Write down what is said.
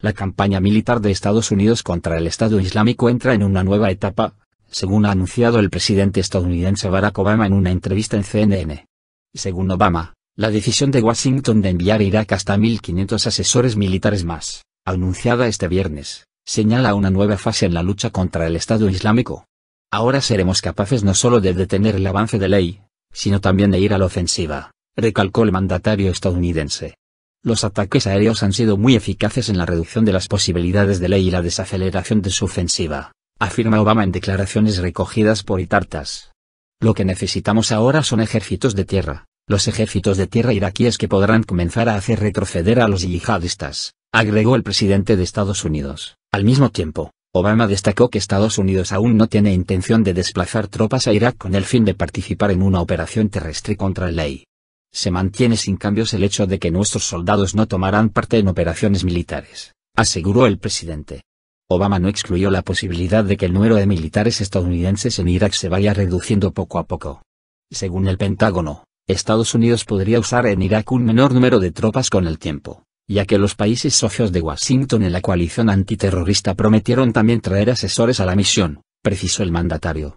la campaña militar de Estados Unidos contra el Estado Islámico entra en una nueva etapa, según ha anunciado el presidente estadounidense Barack Obama en una entrevista en CNN. Según Obama, la decisión de Washington de enviar a Irak hasta 1.500 asesores militares más, anunciada este viernes, señala una nueva fase en la lucha contra el Estado Islámico. Ahora seremos capaces no solo de detener el avance de ley, sino también de ir a la ofensiva, recalcó el mandatario estadounidense. Los ataques aéreos han sido muy eficaces en la reducción de las posibilidades de ley y la desaceleración de su ofensiva, afirma Obama en declaraciones recogidas por Itartas. Lo que necesitamos ahora son ejércitos de tierra, los ejércitos de tierra iraquíes que podrán comenzar a hacer retroceder a los yihadistas, agregó el presidente de Estados Unidos. Al mismo tiempo, Obama destacó que Estados Unidos aún no tiene intención de desplazar tropas a Irak con el fin de participar en una operación terrestre contra la ley se mantiene sin cambios el hecho de que nuestros soldados no tomarán parte en operaciones militares, aseguró el presidente. Obama no excluyó la posibilidad de que el número de militares estadounidenses en Irak se vaya reduciendo poco a poco. Según el Pentágono, Estados Unidos podría usar en Irak un menor número de tropas con el tiempo, ya que los países socios de Washington en la coalición antiterrorista prometieron también traer asesores a la misión, precisó el mandatario.